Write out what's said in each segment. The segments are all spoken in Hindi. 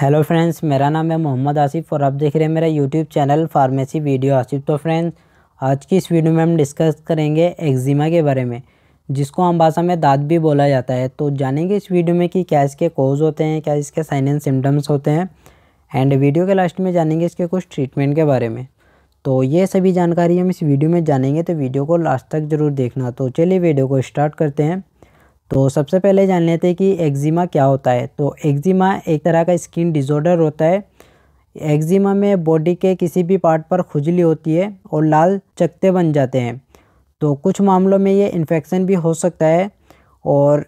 हेलो फ्रेंड्स मेरा नाम है मोहम्मद आसिफ और आप देख रहे हैं मेरा YouTube channel pharmacy video Asif तो फ्रेंड्स आज की इस वीडियो में हम डिस्कस करेंगे एक्जिमा के बारे में जिसको हम भाषा में दाद भी बोला जाता है तो जानेंगे इस वीडियो में कि क्या इसके कोज होते हैं क्या इसके साइन एंड सिम्टम्स होते हैं एंड वीडियो के लास्ट में जानेंगे इसके कुछ ट्रीटमेंट के बारे में तो ये सभी जानकारी हम इस वीडियो में जानेंगे तो वीडियो को लास्ट तक ज़रूर देखना तो चलिए वीडियो को स्टार्ट करते हैं तो सबसे पहले जान लेते हैं कि एक्जिमा क्या होता है तो एक्जिमा एक तरह का स्किन डिसऑर्डर होता है एक्जिमा में बॉडी के किसी भी पार्ट पर खुजली होती है और लाल चकते बन जाते हैं तो कुछ मामलों में ये इन्फेक्शन भी हो सकता है और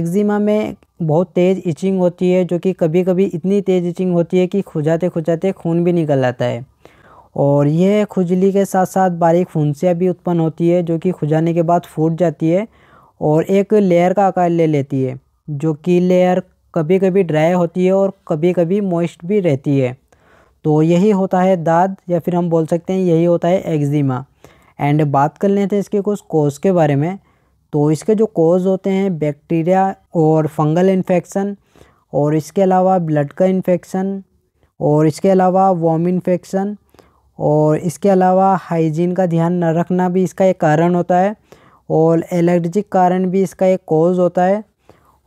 एक्जिमा में बहुत तेज़ इचिंग होती है जो कि कभी कभी इतनी तेज़ इचिंग होती है कि खुजाते खुजाते खून भी निकल आता है और यह खुजली के साथ साथ बारीक फुंसियाँ भी उत्पन्न होती है जो कि खुजाने के बाद फूट जाती है और एक लेयर का आकार ले लेती है जो कि लेयर कभी कभी ड्राई होती है और कभी कभी मॉइस्ट भी रहती है तो यही होता है दाद या फिर हम बोल सकते हैं यही होता है एक्जिमा एंड बात कर लेते हैं इसके कुछ कोज के बारे में तो इसके जो कोज होते हैं बैक्टीरिया और फंगल इन्फेक्शन और इसके अलावा ब्लड का इन्फेक्शन और इसके अलावा वॉम इन्फेक्शन और इसके अलावा हाइजीन का ध्यान न रखना भी इसका एक कारण होता है और एलर्जिक कारण भी इसका एक कॉज होता है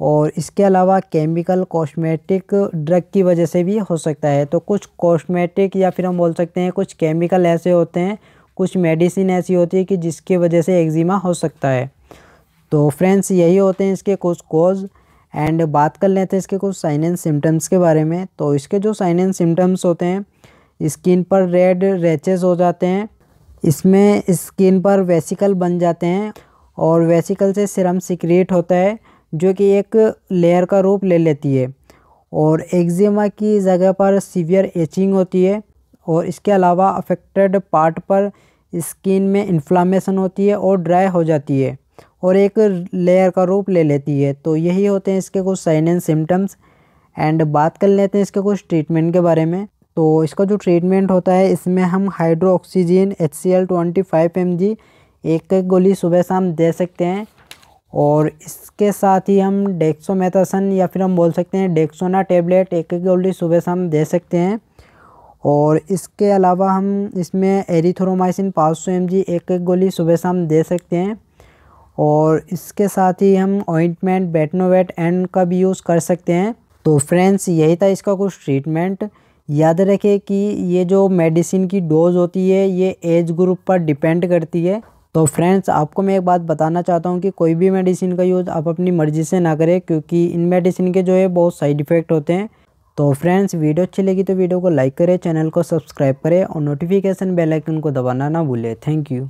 और इसके अलावा केमिकल कॉस्मेटिक ड्रग की वजह से भी हो सकता है तो कुछ कॉस्मेटिक या फिर हम बोल सकते हैं कुछ केमिकल ऐसे होते हैं कुछ मेडिसिन ऐसी होती है कि जिसके वजह से एक्जिमा हो सकता है तो फ्रेंड्स यही होते हैं इसके कुछ कॉज एंड बात कर लेते हैं इसके कुछ साइन एंड सिम्टम्स के बारे में तो इसके जो साइन एंड सिम्टम्स होते हैं स्किन पर रेड रैचेज हो जाते हैं इसमें स्किन पर वेसिकल बन जाते हैं और वेसिकल से सिरम सिक्रेट होता है जो कि एक लेयर का रूप ले लेती है और एक्जिमा की जगह पर सीवियर एचिंग होती है और इसके अलावा अफेक्टेड पार्ट पर स्किन में इन्फ्लामेशन होती है और ड्राई हो जाती है और एक लेयर का रूप ले लेती है तो यही होते हैं इसके कुछ साइन एंड सिम्टम्स एंड बात कर लेते हैं इसके कुछ ट्रीटमेंट के बारे में तो इसका जो ट्रीटमेंट होता है इसमें हम hydroxyzine H C L twenty five M G एक एक गोली सुबह शाम दे सकते हैं और इसके साथ ही हम डेक्सोमेथासन या फिर हम बोल सकते हैं डेक्सोना टेबलेट एक एक गोली सुबह शाम दे सकते हैं और इसके अलावा हम इसमें एरिथ्रोमाइसिन 500 सौ एम एक एक गोली सुबह शाम दे सकते हैं और इसके साथ ही हम ऑइंटमेंट बेटनोवेट एंड का भी यूज़ कर सकते हैं तो फ्रेंड्स यही था इसका कुछ ट्रीटमेंट याद रखें कि ये जो मेडिसिन की डोज़ होती है ये एज ग्रुप पर डिपेंड करती है तो फ्रेंड्स आपको मैं एक बात बताना चाहता हूँ कि कोई भी मेडिसिन का यूज़ आप अपनी मर्ज़ी से ना करें क्योंकि इन मेडिसिन के जो है बहुत साइड इफ़ेक्ट होते हैं तो फ्रेंड्स वीडियो अच्छी लगी तो वीडियो को लाइक करें चैनल को सब्सक्राइब करें और नोटिफिकेशन बेल आइकन को दबाना ना भूलें थैंक यू